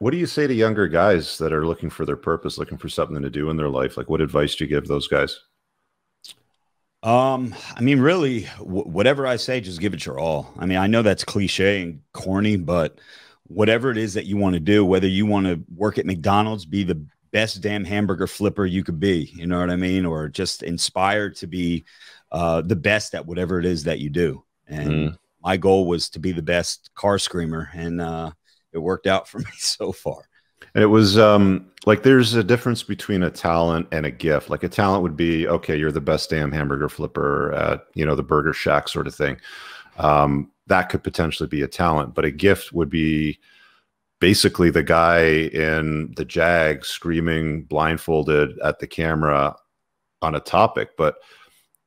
What do you say to younger guys that are looking for their purpose, looking for something to do in their life? Like, what advice do you give those guys? Um, I mean, really, whatever I say, just give it your all. I mean, I know that's cliche and corny, but whatever it is that you want to do, whether you want to work at McDonald's, be the best damn hamburger flipper you could be, you know what I mean? Or just inspired to be uh, the best at whatever it is that you do. And mm. my goal was to be the best car screamer. And, uh, it worked out for me so far. And it was um, like there's a difference between a talent and a gift. Like a talent would be okay, you're the best damn hamburger flipper at you know the Burger Shack sort of thing. Um, that could potentially be a talent, but a gift would be basically the guy in the jag screaming blindfolded at the camera on a topic. But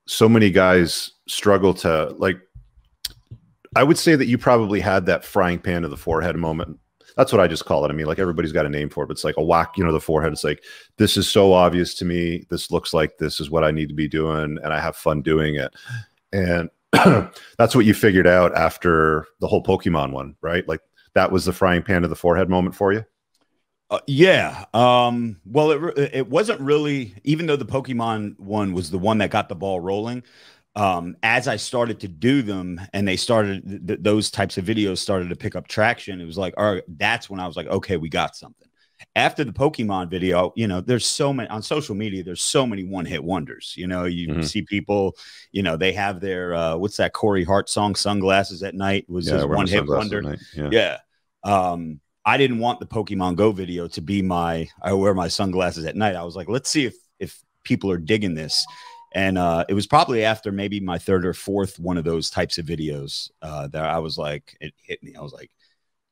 so many guys struggle to like I would say that you probably had that frying pan to the forehead moment. That's what I just call it. I mean, like everybody's got a name for it, but it's like a whack, you know, the forehead. It's like, this is so obvious to me. This looks like this is what I need to be doing, and I have fun doing it. And that's what you figured out after the whole Pokemon one, right? Like that was the frying pan to the forehead moment for you. Uh, yeah. Um, well, it it wasn't really, even though the Pokemon one was the one that got the ball rolling um, as I started to do them and they started, th those types of videos started to pick up traction. It was like, all right, that's when I was like, okay, we got something. After the Pokemon video, you know, there's so many on social media, there's so many one hit wonders. You know, you mm -hmm. see people, you know, they have their, uh, what's that Corey Hart song, Sunglasses at Night was yeah, one hit wonder. Yeah. yeah. Um, I didn't want the Pokemon Go video to be my, I wear my sunglasses at night. I was like, let's see if, if people are digging this and uh, it was probably after maybe my third or fourth one of those types of videos uh, that I was like, it hit me. I was like,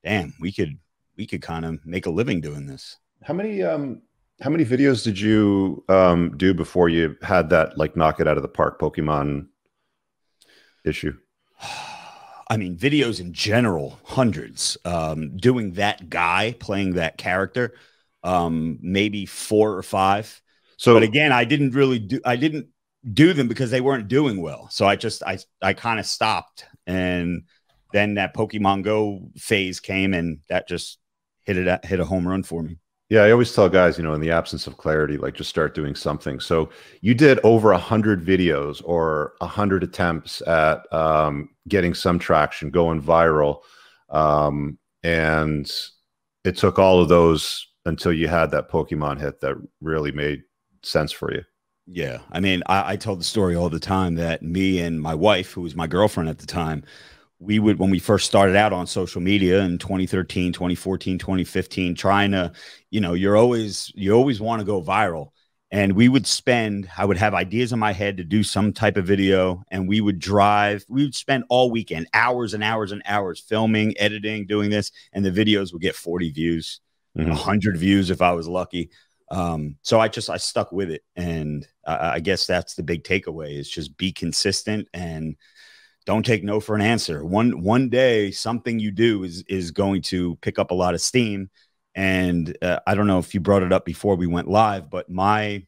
damn, we could we could kind of make a living doing this. How many um how many videos did you um do before you had that like knock it out of the park Pokemon issue? I mean, videos in general, hundreds. Um, doing that guy playing that character, um, maybe four or five. So, but again, I didn't really do. I didn't do them because they weren't doing well. So I just I I kind of stopped and then that Pokemon Go phase came and that just hit it hit a home run for me. Yeah, I always tell guys, you know, in the absence of clarity, like just start doing something. So you did over a hundred videos or a hundred attempts at um, getting some traction, going viral, um, and it took all of those until you had that Pokemon hit that really made sense for you. Yeah. I mean, I, I tell the story all the time that me and my wife, who was my girlfriend at the time, we would when we first started out on social media in 2013 2014 2015 trying to you know you're always you always want to go viral and we would spend i would have ideas in my head to do some type of video and we would drive we would spend all weekend hours and hours and hours filming editing doing this and the videos would get 40 views mm-hmm. 100 views if i was lucky um, so I just I stuck with it, and I, I guess that's the big takeaway: is just be consistent and don't take no for an answer. One one day, something you do is is going to pick up a lot of steam. And uh, I don't know if you brought it up before we went live, but my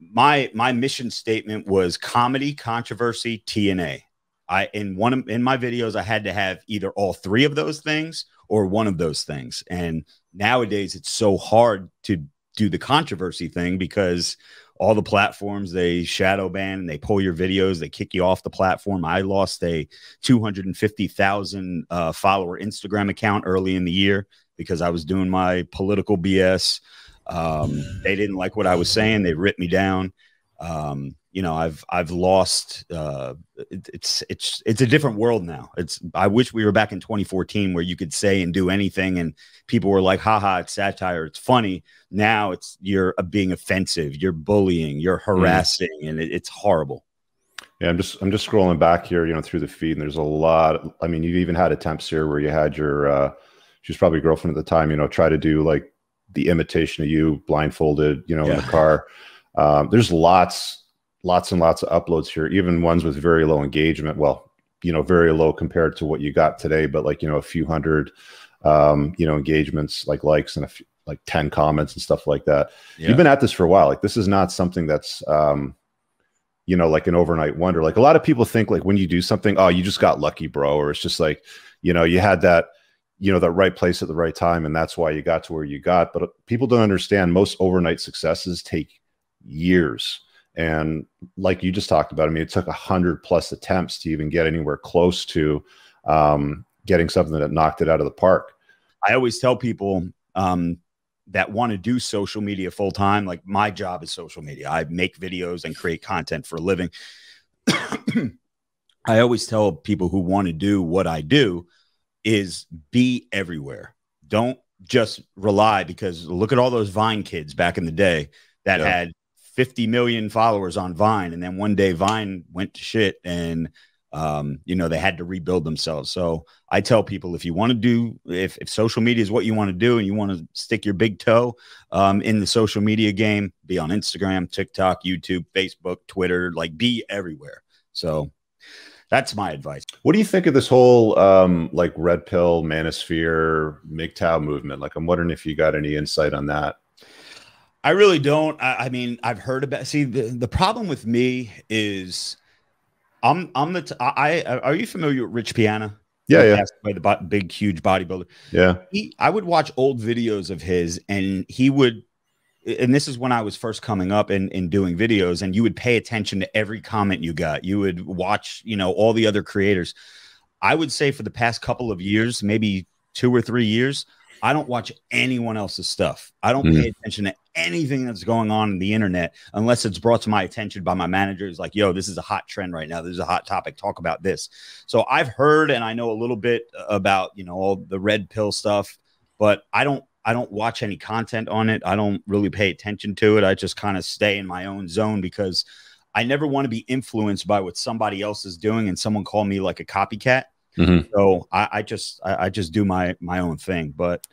my my mission statement was comedy, controversy, TNA. I in one of, in my videos, I had to have either all three of those things or one of those things. And nowadays, it's so hard to do the controversy thing because all the platforms they shadow ban and they pull your videos they kick you off the platform i lost a 250000 uh, follower instagram account early in the year because i was doing my political bs um, they didn't like what i was saying they ripped me down um, you know i've i've lost uh, it, it's it's it's a different world now it's i wish we were back in 2014 where you could say and do anything and people were like haha it's satire it's funny now it's you're uh, being offensive you're bullying you're mm. harassing mm. and it, it's horrible yeah i'm just i'm just scrolling back here you know through the feed and there's a lot i mean you've even had attempts here where you had your uh she was probably girlfriend at the time you know try to do like the imitation of you blindfolded you know yeah. in the car um, there's lots lots and lots of uploads here, even ones with very low engagement. Well, you know, very low compared to what you got today, but like, you know, a few hundred, um, you know, engagements like likes and a few, like 10 comments and stuff like that. Yeah. You've been at this for a while. Like this is not something that's, um, you know, like an overnight wonder. Like a lot of people think like when you do something, oh, you just got lucky, bro. Or it's just like, you know, you had that, you know, that right place at the right time. And that's why you got to where you got. But uh, people don't understand most overnight successes take years and like you just talked about, I mean, it took a hundred plus attempts to even get anywhere close to um, getting something that knocked it out of the park. I always tell people um, that want to do social media full time, like my job is social media. I make videos and create content for a living. I always tell people who want to do what I do is be everywhere. Don't just rely because look at all those Vine kids back in the day that yeah. had 50 million followers on Vine. And then one day Vine went to shit and, um, you know, they had to rebuild themselves. So I tell people if you want to do, if, if social media is what you want to do and you want to stick your big toe um, in the social media game, be on Instagram, TikTok, YouTube, Facebook, Twitter, like be everywhere. So that's my advice. What do you think of this whole um, like red pill manosphere MGTOW movement? Like, I'm wondering if you got any insight on that. I really don't. I, I, mean, I've heard about. See, the, the problem with me is, I'm I'm the. T- I, I are you familiar with Rich Piana? Yeah, yeah. By the bo- big, huge bodybuilder. Yeah. He, I would watch old videos of his, and he would. And this is when I was first coming up and, and doing videos, and you would pay attention to every comment you got. You would watch, you know, all the other creators. I would say for the past couple of years, maybe two or three years, I don't watch anyone else's stuff. I don't mm -hmm. pay attention to anything that's going on in the internet unless it's brought to my attention by my manager. like, "Yo, this is a hot trend right now. This is a hot topic. Talk about this." So I've heard and I know a little bit about you know all the red pill stuff, but I don't I don't watch any content on it. I don't really pay attention to it. I just kind of stay in my own zone because I never want to be influenced by what somebody else is doing and someone call me like a copycat. Mm-hmm. So I, I just I, I, just do my my own thing. But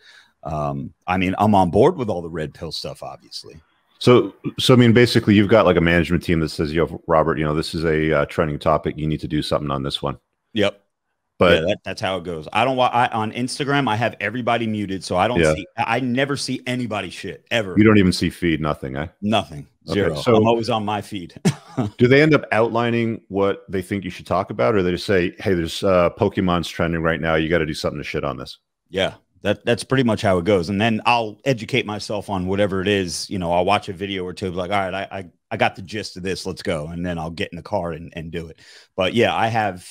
um, I mean, I'm on board with all the red pill stuff, obviously. So, so I mean, basically, you've got like a management team that says, "Yo, Robert, you know, this is a uh, trending topic. You need to do something on this one." Yep. But yeah, that, that's how it goes. I don't want I, on Instagram. I have everybody muted, so I don't yeah. see. I never see anybody shit ever. You don't even see feed. Nothing. Eh? Nothing. Zero. so I'm always on my feed. do they end up outlining what they think you should talk about, or they just say, "Hey, there's uh, Pokemon's trending right now. You got to do something to shit on this." Yeah, that that's pretty much how it goes. And then I'll educate myself on whatever it is. You know, I'll watch a video or two. Like, all right, I, I I got the gist of this. Let's go. And then I'll get in the car and and do it. But yeah, I have.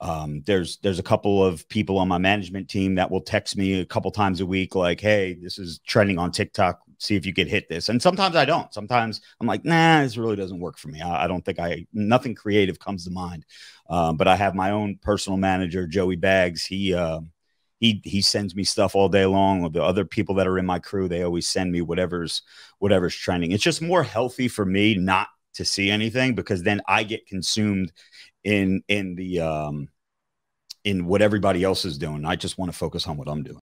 Um, there's there's a couple of people on my management team that will text me a couple times a week, like, "Hey, this is trending on TikTok see if you could hit this. And sometimes I don't. Sometimes I'm like, nah, this really doesn't work for me. I, I don't think I nothing creative comes to mind. Uh, but I have my own personal manager, Joey Bags. He uh, he he sends me stuff all day long. With the other people that are in my crew, they always send me whatever's whatever's trending. It's just more healthy for me not to see anything because then I get consumed in in the um, in what everybody else is doing. I just want to focus on what I'm doing.